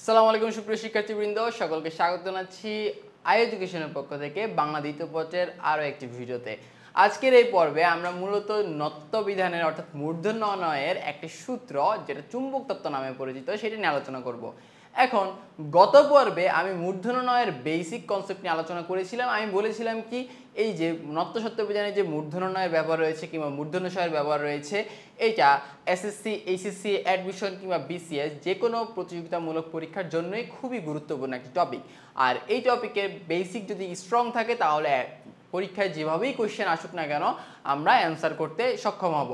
আসসালামু আলাইকুম সুপ্রিয় শিক্ষার্থীবৃন্দ সকলকে স্বাগত জানাচ্ছি আই এডুকেশনের পক্ষ থেকে বাংলা দ্বিতীয় পত্রের আরও একটি ভিডিওতে আজকের এই পর্বে আমরা মূলত বিধানের অর্থাৎ মূর্ধন্য নয়ের একটি সূত্র যেটা চুম্বক তত্ত্ব নামে পরিচিত সেটি নিয়ে আলোচনা করব এখন গত পর্বে আমি নয়ের বেসিক কনসেপ্ট নিয়ে আলোচনা করেছিলাম আমি বলেছিলাম কি এই যে নত্যসত্যবিধানের যে নয়ের ব্যবহার রয়েছে কিংবা মূর্ধনশয়ের ব্যবহার রয়েছে এটা এসএসসি এইচএসসি অ্যাডমিশন কিংবা বিসিএস যে কোনো প্রতিযোগিতামূলক পরীক্ষার জন্যই খুবই গুরুত্বপূর্ণ একটি টপিক আর এই টপিকের বেসিক যদি স্ট্রং থাকে তাহলে পরীক্ষায় যেভাবেই কোয়েশ্চেন আসুক না কেন আমরা অ্যান্সার করতে সক্ষম হব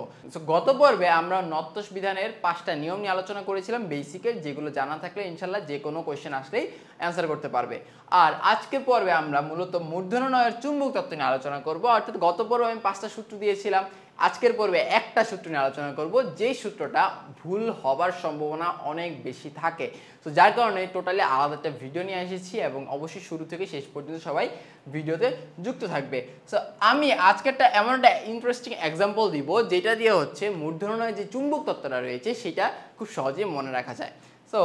গত পর্বে আমরা নর্তস বিধানের পাঁচটা নিয়ম নিয়ে আলোচনা করেছিলাম বেসিকের যেগুলো জানা থাকলে ইনশাল্লাহ যে কোনো কোয়েশ্চেন আসলেই অ্যান্সার করতে পারবে আর আজকের পর্বে আমরা মূলত মূর্ধন নয়ের চুম্বক তত্ত্ব নিয়ে আলোচনা করব অর্থাৎ গত পর্বে আমি পাঁচটা সূত্র দিয়েছিলাম আজকের পর্বে একটা সূত্র নিয়ে আলোচনা করব যেই সূত্রটা ভুল হবার সম্ভাবনা অনেক বেশি থাকে তো যার কারণে টোটালি আলাদা একটা ভিডিও নিয়ে এসেছি এবং অবশ্যই শুরু থেকে শেষ পর্যন্ত সবাই ভিডিওতে যুক্ত থাকবে সো আমি আজকেরটা এমন একটা ইন্টারেস্টিং এক্সাম্পল দিব যেটা দিয়ে হচ্ছে মূর্ধনয় যে চুম্বক তত্ত্বটা রয়েছে সেটা খুব সহজে মনে রাখা যায় সো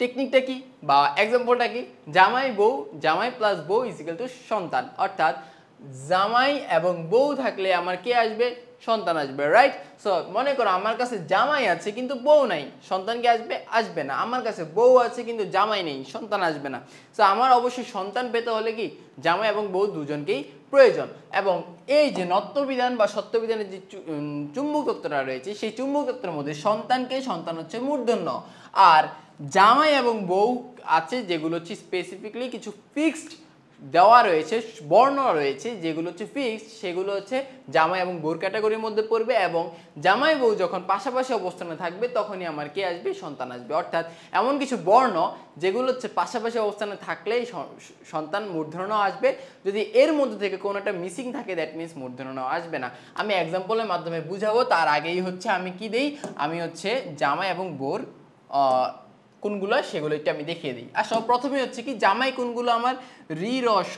টেকনিকটা কি বা এক্সাম্পলটা কি জামাই বউ জামাই প্লাস বউ ইজিক্যাল টু সন্তান অর্থাৎ জামাই এবং বউ থাকলে আমার কে আসবে সন্তান আসবে রাইট সো মনে করো আমার কাছে জামাই আছে কিন্তু বউ নাই সন্তান কে আসবে আসবে না আমার কাছে বউ আছে কিন্তু জামাই নেই সন্তান আসবে না সো আমার অবশ্যই সন্তান পেতে হলে কি জামাই এবং বউ দুজনকেই প্রয়োজন এবং এই যে নত্যবিধান বা সত্যবিধানের যে চুম্বক তত্ত্বটা রয়েছে সেই চুম্বক তত্ত্বের মধ্যে সন্তানকে সন্তান হচ্ছে মূর্ধন্য আর জামাই এবং বউ আছে যেগুলো হচ্ছে স্পেসিফিকলি কিছু ফিক্সড দেওয়া রয়েছে বর্ণ রয়েছে যেগুলো হচ্ছে ফিক্সড সেগুলো হচ্ছে জামাই এবং বউর ক্যাটাগরির মধ্যে পড়বে এবং জামাই বউ যখন পাশাপাশি অবস্থানে থাকবে তখনই আমার কে আসবে সন্তান আসবে অর্থাৎ এমন কিছু বর্ণ যেগুলো হচ্ছে পাশাপাশি অবস্থানে থাকলেই সন্তান মূর্ধন্য আসবে যদি এর মধ্যে থেকে কোনো একটা মিসিং থাকে দ্যাট মিনস মূর্ধন্য আসবে না আমি এক্সাম্পলের মাধ্যমে বুঝাবো তার আগেই হচ্ছে আমি কি দেই আমি হচ্ছে জামাই এবং বোর কোনগুলো সেগুলো একটু আমি দেখিয়ে দিই আর সব প্রথমে হচ্ছে কি জামাই কোনগুলো আমার রি রস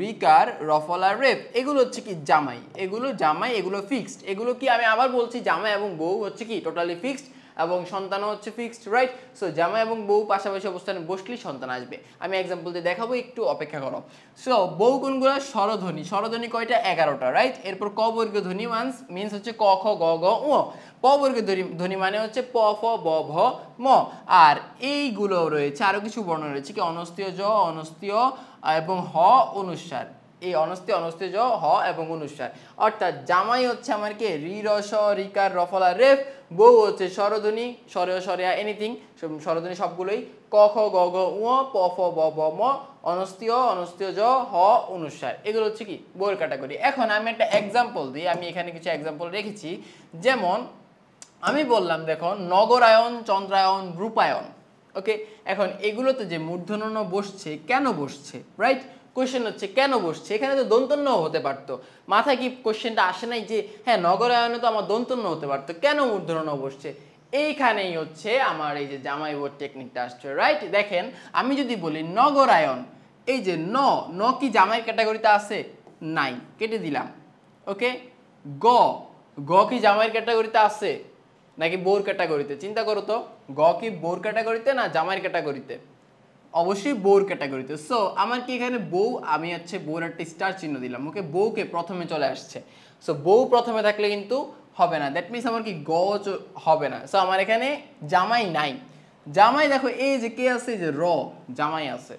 রিকার রফলা রেপ এগুলো হচ্ছে কি জামাই এগুলো জামাই এগুলো ফিক্সড এগুলো কি আমি আবার বলছি জামাই এবং বউ হচ্ছে কি টোটালি ফিক্সড এবং সন্তানও হচ্ছে ফিক্সড রাইট সো জামা এবং বউ পাশাপাশি অবস্থানে বসলেই সন্তান আসবে আমি এক্সাম্পল দিয়ে দেখাবো একটু অপেক্ষা করো সো বউ কোনগুলো স্বরধ্বনি স্বরধ্বনি কয়টা এগারোটা রাইট এরপর ক বর্গ ধ্বনি মানস মিনস হচ্ছে ক খ গ গ ও প বর্গ ধ্বনি ধ্বনি মানে হচ্ছে প ফ ব ভ ম আর এইগুলো রয়েছে আরও কিছু বর্ণ রয়েছে কি অনস্তীয় জ অনস্তীয় এবং হ অনুসার এই অনস্তে অনস্তেজ হ এবং অনুসার অর্থাৎ জামাই হচ্ছে আমার কি রস রিকার রফলা রেফ বউ হচ্ছে স্বরধ্বনি স্বরে সরিয়া এনিথিং স্বরধ্বনি সবগুলোই ক খ গ গ উ প ফ ব ব ম অনস্তীয় অনস্তীয় জ হ অনুসার এগুলো হচ্ছে কি বউয়ের ক্যাটাগরি এখন আমি একটা এক্সাম্পল দিই আমি এখানে কিছু এক্সাম্পল রেখেছি যেমন আমি বললাম দেখো নগরায়ন চন্দ্রায়ন রূপায়ন ওকে এখন এগুলোতে যে মূর্ধন্য বসছে কেন বসছে রাইট কোয়েশ্চেন হচ্ছে কেন বসছে এখানে তো দন্তন্য হতে পারতো মাথায় কি কোয়েশ্চেনটা আসে নাই যে হ্যাঁ নগরায়নে তো আমার দন্তন্য হতে পারতো কেন মূর্ধন্য বসছে এইখানেই হচ্ছে আমার এই যে জামাই বোর্ড টেকনিকটা আসছে রাইট দেখেন আমি যদি বলি নগরায়ন এই যে ন ন কি জামাই ক্যাটাগরিতে আছে নাই কেটে দিলাম ওকে গ গ কি জামাইয়ের ক্যাটাগরিতে আছে নাকি বোর ক্যাটাগরিতে চিন্তা করো তো গ কি বোর ক্যাটাগরিতে না জামাইয়ের ক্যাটাগরিতে অবশ্যই বউর ক্যাটাগরিতে সো আমার কি এখানে বউ আমি হচ্ছে বউর একটা স্টার চিহ্ন দিলাম ওকে বউকে প্রথমে চলে আসছে সো বউ প্রথমে থাকলে কিন্তু হবে না দ্যাট মিনস আমার কি গ হবে না সো আমার এখানে জামাই নাই জামাই দেখো এই যে কে আছে যে র জামাই আছে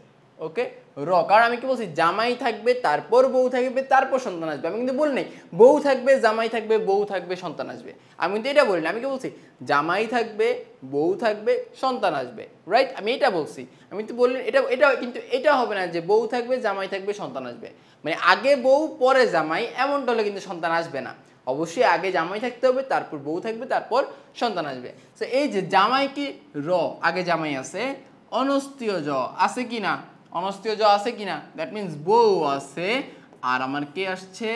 ওকে র কারণ আমি কি বলছি জামাই থাকবে তারপর বউ থাকবে তারপর সন্তান আসবে আমি কিন্তু বলি নেই বউ থাকবে জামাই থাকবে বউ থাকবে সন্তান আসবে আমি কিন্তু এটা বলি না আমি কি বলছি জামাই থাকবে বউ থাকবে সন্তান আসবে রাইট আমি এটা বলছি আমি তো বললেন এটা এটা কিন্তু এটা হবে না যে বউ থাকবে জামাই থাকবে সন্তান আসবে মানে আগে বউ পরে জামাই এমনটা হলে কিন্তু সন্তান আসবে না অবশ্যই আগে জামাই থাকতে হবে তারপর বউ থাকবে তারপর সন্তান আসবে তো এই যে জামাই কি র আগে জামাই আছে অনস্তীয় জ আছে কি না অনস্তীয় জ আছে কি না দ্যাট মিন্স বউ আছে আর আমার কে আসছে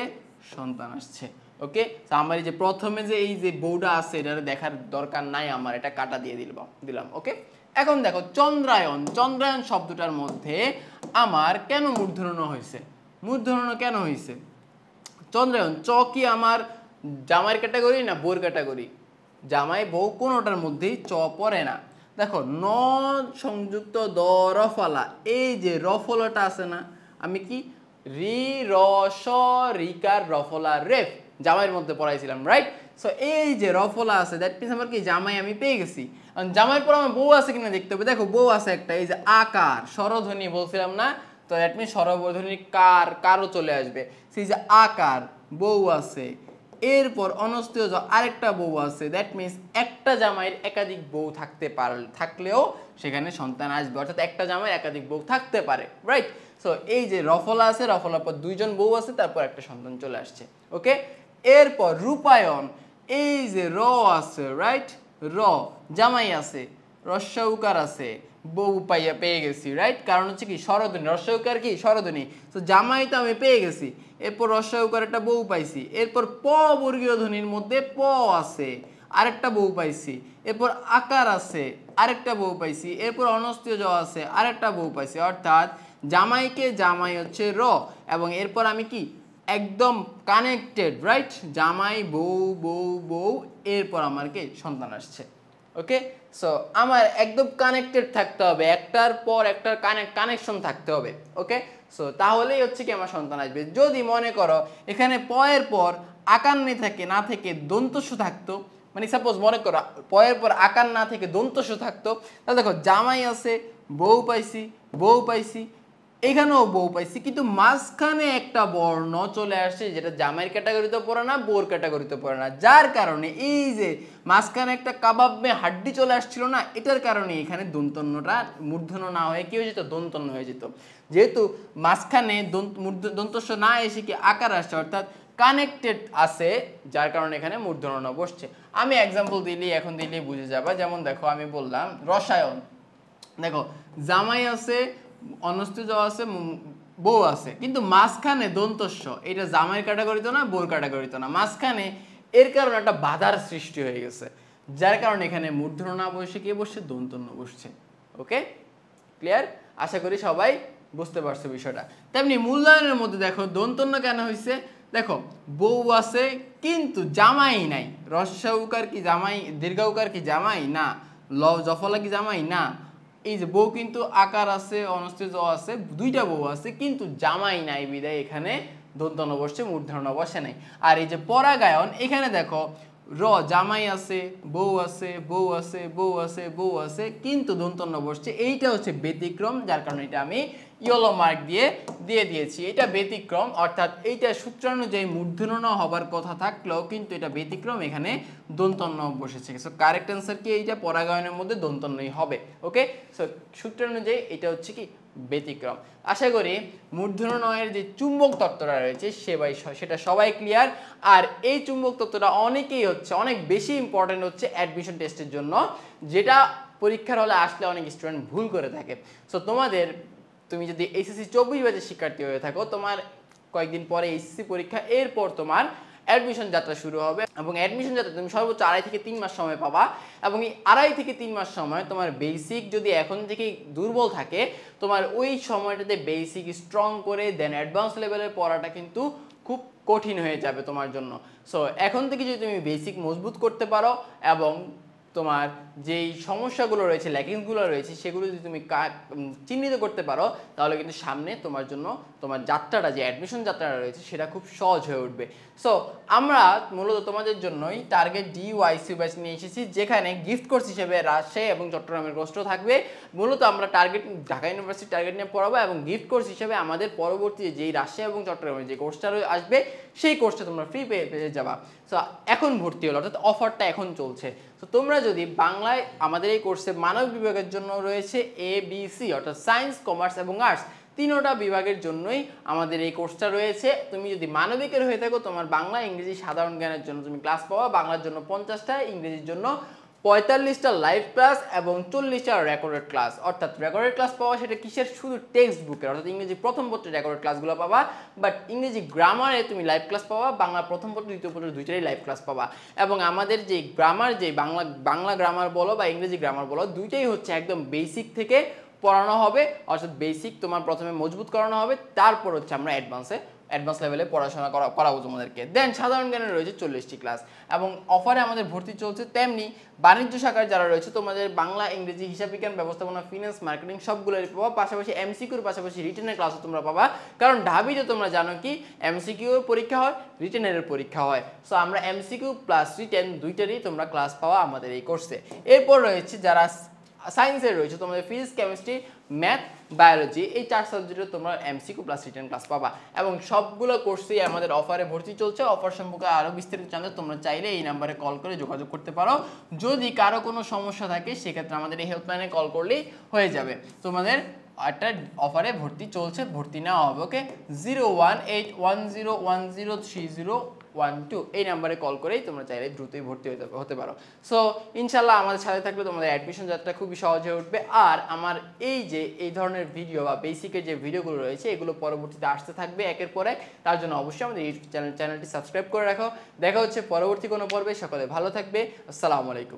সন্তান আসছে ওকে তো আমার এই যে প্রথমে যে এই যে বউটা আছে এটা দেখার দরকার নাই আমার এটা কাটা দিয়ে দিল দিলাম ওকে এখন দেখো চন্দ্রায়ন চন্দ্রায়ন শব্দটার মধ্যে আমার কেন মূর্ধন্য হয়েছে মূর্ধন্য কেন হয়েছে চন্দ্রায়ন চ কি আমার জামাইয়ের ক্যাটাগরি না বউর ক্যাটাগরি জামাই বউ কোনোটার মধ্যেই চ পড়ে না দেখো ন সংযুক্ত দ রফলা এই যে রফলাটা আছে না আমি কি রি রস রিকার রফলা রেফ জামাইয়ের মধ্যে পড়াইছিলাম রাইট সো এই যে রফলা আছে দ্যাট মিনস আমার কি জামাই আমি পেয়ে গেছি জামাইয়ের পর আমার বউ আছে কিনা দেখতে হবে দেখো বউ আছে একটা এই যে আকার স্বরধ্বনি বলছিলাম না তো দ্যাট মিনস স্বরধ্বনি কার কারও চলে আসবে সেই যে আকার বউ আছে এরপর অনস্তেয় আরেকটা বউ আছে দ্যাট মিনস একটা জামাইয়ের একাধিক বউ থাকতে পার থাকলেও সেখানে সন্তান আসবে অর্থাৎ একটা জামাইয়ের একাধিক বউ থাকতে পারে রাইট সো এই যে রফলা আছে রফলার পর দুইজন বউ আছে তারপর একটা সন্তান চলে আসছে ওকে এরপর রূপায়ণ এই যে র আছে রাইট র জামাই আছে রস্যউকার আছে বউ পাইয়া পেয়ে গেছি রাইট কারণ হচ্ছে কি শরদনী রসায়কার কি শরদনী তো জামাই তো আমি পেয়ে গেছি এরপর রসায়কার একটা বউ পাইছি এরপর প বর্গীয় ধ্বনির মধ্যে প আছে আরেকটা বউ পাইছি এরপর আকার আছে আরেকটা বউ পাইছি এরপর অনস্তীয় জ আছে আরেকটা বউ পাইছি অর্থাৎ জামাইকে জামাই হচ্ছে র এবং এরপর আমি কি একদম কানেক্টেড রাইট জামাই বউ বউ বউ এরপর আমার কি সন্তান আসছে ওকে সো আমার একদম কানেক্টেড থাকতে হবে একটার পর একটার কানেক্ট কানেকশন থাকতে হবে ওকে সো তাহলেই হচ্ছে কি আমার সন্তান আসবে যদি মনে করো এখানে পয়ের পর আকার নেই থাকে না থেকে দন্তস্য থাকতো মানে সাপোজ মনে করো পয়ের পর আকার না থেকে দন্তস্য থাকতো তাহলে দেখো জামাই আছে বউ পাইছি বউ পাইছি এখানেও বউ পাইছি কিন্তু মাঝখানে একটা বর্ণ চলে আসছে যেটা জামাইয়ের ক্যাটাগরিতে পড়ে না বোর ক্যাটাগরিতে পড়ে না যার কারণে এই যে মাঝখানে একটা কাবাব মে হাড্ডি চলে আসছিল না এটার কারণে এখানে দন্তন্যটা মূর্ধন্য না হয়ে কি হয়ে যেত দন্তন্য হয়ে যেত যেহেতু মাঝখানে দন্তস্য না এসে কি আকার আসছে অর্থাৎ কানেক্টেড আছে যার কারণে এখানে মূর্ধন্য বসছে আমি এক্সাম্পল দিলেই এখন দিলেই বুঝে যাবা যেমন দেখো আমি বললাম রসায়ন দেখো জামাই আছে অনস্তুজ আছে বউ আছে কিন্তু মাঝখানে দন্তস্য এটা জামাই ক্যাটাগরিতে না বউর ক্যাটাগরিতে না মাঝখানে এর কারণে একটা বাধার সৃষ্টি হয়ে গেছে যার কারণে এখানে মূর্ধন্য না বসে কে বসছে দন্তন্য বসছে ওকে ক্লিয়ার আশা করি সবাই বুঝতে পারছো বিষয়টা তেমনি মূল্যায়নের মধ্যে দেখো দন্তন্য কেন হয়েছে দেখো বউ আছে কিন্তু জামাই নাই উকার কি জামাই দীর্ঘাউকার কি জামাই না ল জফলা কি জামাই না এই যে বউ কিন্তু আকার আছে অনস্থিত আছে দুইটা বউ আছে কিন্তু জামাই নাই বিদায় এখানে দন্তন নবসে মূর্ধন্য বসে নাই আর এই যে পরাগায়ন এখানে দেখো র জামাই আছে বউ আছে বউ আছে বউ আছে বউ আছে কিন্তু দন্তন্য বসছে এইটা হচ্ছে ব্যতিক্রম যার কারণে এটা আমি ইয়েলো মার্ক দিয়ে দিয়ে দিয়েছি এটা ব্যতিক্রম অর্থাৎ এইটা অনুযায়ী মূর্ধন্য হবার কথা থাকলেও কিন্তু এটা ব্যতিক্রম এখানে দন্তন্য বসেছে সো কারেক্ট অ্যান্সার কি এইটা পরাগায়নের মধ্যে দন্তন্যই হবে ওকে সো অনুযায়ী এটা হচ্ছে কি ব্যতিক্রম আশা করি মূর্ধন্যয়ের যে চুম্বক তত্ত্বটা রয়েছে সেবাই সেটা সবাই ক্লিয়ার আর এই চুম্বক তত্ত্বটা অনেকেই হচ্ছে অনেক বেশি ইম্পর্টেন্ট হচ্ছে অ্যাডমিশন টেস্টের জন্য যেটা পরীক্ষার হলে আসলে অনেক স্টুডেন্ট ভুল করে থাকে সো তোমাদের তুমি যদি এসএসসি চব্বিশ ব্যাচের শিক্ষার্থী হয়ে থাকো তোমার কয়েকদিন পরে এসএসসি পরীক্ষা এরপর তোমার অ্যাডমিশন যাত্রা শুরু হবে এবং অ্যাডমিশন যাত্রা তুমি সর্বোচ্চ আড়াই থেকে তিন মাস সময় পাবা এবং এই আড়াই থেকে তিন মাস সময় তোমার বেসিক যদি এখন থেকেই দুর্বল থাকে তোমার ওই সময়টাতে বেসিক স্ট্রং করে দেন অ্যাডভান্স লেভেলের পড়াটা কিন্তু খুব কঠিন হয়ে যাবে তোমার জন্য সো এখন থেকে যদি তুমি বেসিক মজবুত করতে পারো এবং তোমার যেই সমস্যাগুলো রয়েছে ল্যাকিংসগুলো রয়েছে সেগুলো যদি তুমি চিহ্নিত করতে পারো তাহলে কিন্তু সামনে তোমার জন্য তোমার যাত্রাটা যে অ্যাডমিশন যাত্রাটা রয়েছে সেটা খুব সহজ হয়ে উঠবে সো আমরা মূলত তোমাদের জন্যই টার্গেট ডিওয়াইসি ব্যাচ নিয়ে এসেছি যেখানে গিফট কোর্স হিসেবে রাজশাহী এবং চট্টগ্রামের কোর্সও থাকবে মূলত আমরা টার্গেট ঢাকা ইউনিভার্সিটি টার্গেট নিয়ে পড়াবো এবং গিফট কোর্স হিসেবে আমাদের পরবর্তী যেই রাজশাহী এবং চট্টগ্রামের যে কোর্সটা আসবে সেই কোর্সটা তোমরা ফ্রি পেয়ে পেয়ে যাবা সো এখন ভর্তি হলো অর্থাৎ অফারটা এখন চলছে তো তোমরা যদি বাংলায় আমাদের এই কোর্সে মানব বিভাগের জন্য রয়েছে এ বি সি অর্থাৎ সায়েন্স কমার্স এবং আর্টস তিনোটা বিভাগের জন্যই আমাদের এই কোর্সটা রয়েছে তুমি যদি মানবিকের হয়ে থাকো তোমার বাংলা ইংরেজি সাধারণ জ্ঞানের জন্য তুমি ক্লাস পাওয়া বাংলার জন্য পঞ্চাশটা ইংরেজির জন্য পঁয়তাল্লিশটা লাইভ ক্লাস এবং চল্লিশটা রেকর্ডেড ক্লাস অর্থাৎ রেকর্ডেড ক্লাস পাওয়া সেটা কিসের শুধু টেক্সট বুকের অর্থাৎ ইংরেজি প্রথম পত্রে রেকর্ডেড ক্লাসগুলো পাবা বাট ইংরেজি গ্রামারে তুমি লাইভ ক্লাস পাবা বাংলা প্রথম পত্র দ্বিতীয় পত্র দুইটাই লাইভ ক্লাস পাবা এবং আমাদের যে গ্রামার যে বাংলা বাংলা গ্রামার বলো বা ইংরেজি গ্রামার বলো দুইটাই হচ্ছে একদম বেসিক থেকে পড়ানো হবে অর্থাৎ বেসিক তোমার প্রথমে মজবুত করানো হবে তারপর হচ্ছে আমরা অ্যাডভান্সে অ্যাডভান্স লেভেলে পড়াশোনা করা করাবো তোমাদেরকে দেন সাধারণ জ্ঞানে রয়েছে চল্লিশটি ক্লাস এবং অফারে আমাদের ভর্তি চলছে তেমনি বাণিজ্য শাখার যারা রয়েছে তোমাদের বাংলা ইংরেজি হিসাব বিজ্ঞান ব্যবস্থাপনা ফিনান্স মার্কেটিং সবগুলোই পাবা পাশাপাশি এমসিকিউর পাশাপাশি রিটেনের ক্লাসও তোমরা পাবা কারণ ঢাবিতে তোমরা জানো কি এমসিকিউর পরীক্ষা হয় রিটেনের পরীক্ষা হয় সো আমরা এমসিকিউ প্লাস রিটেন দুইটারই তোমরা ক্লাস পাওয়া আমাদের এই কোর্সে এরপর রয়েছে যারা সায়েন্সে রয়েছে তোমাদের ফিজিক্স কেমিস্ট্রি ম্যাথ বায়োলজি এই চার সাবজেক্টে তোমরা এমসিকিউ প্লাস রিটার্ন ক্লাস পাবা এবং সবগুলো কোর্সেই আমাদের অফারে ভর্তি চলছে অফার সম্পর্কে আরও বিস্তারিত জানতে তোমরা চাইলে এই নাম্বারে কল করে যোগাযোগ করতে পারো যদি কারো কোনো সমস্যা থাকে সেক্ষেত্রে আমাদের এই হেল্পলাইনে কল করলেই হয়ে যাবে তোমাদের একটা অফারে ভর্তি চলছে ভর্তি নেওয়া হবে okay zero one eight one zero one zero three zero one two এই নাম্বারে কল করেই তোমরা চাইলে দ্রুতই ভর্তি হতে হতে পারো সো ইনশাল্লাহ আমাদের সাথে থাকলে তোমাদের অ্যাডমিশন যাত্রা খুবই সহজ হয়ে উঠবে আর আমার এই যে এই ধরনের ভিডিও বা বেসিকের যে ভিডিওগুলো রয়েছে এগুলো পরবর্তীতে আসতে থাকবে একের পর এক তার জন্য অবশ্যই আমাদের ইউটিউব চ্যানেল চ্যানেলটি সাবস্ক্রাইব করে রাখো দেখা হচ্ছে পরবর্তী কোনো পর্বে সকলে ভালো থাকবে আসসালামু আলাইকুম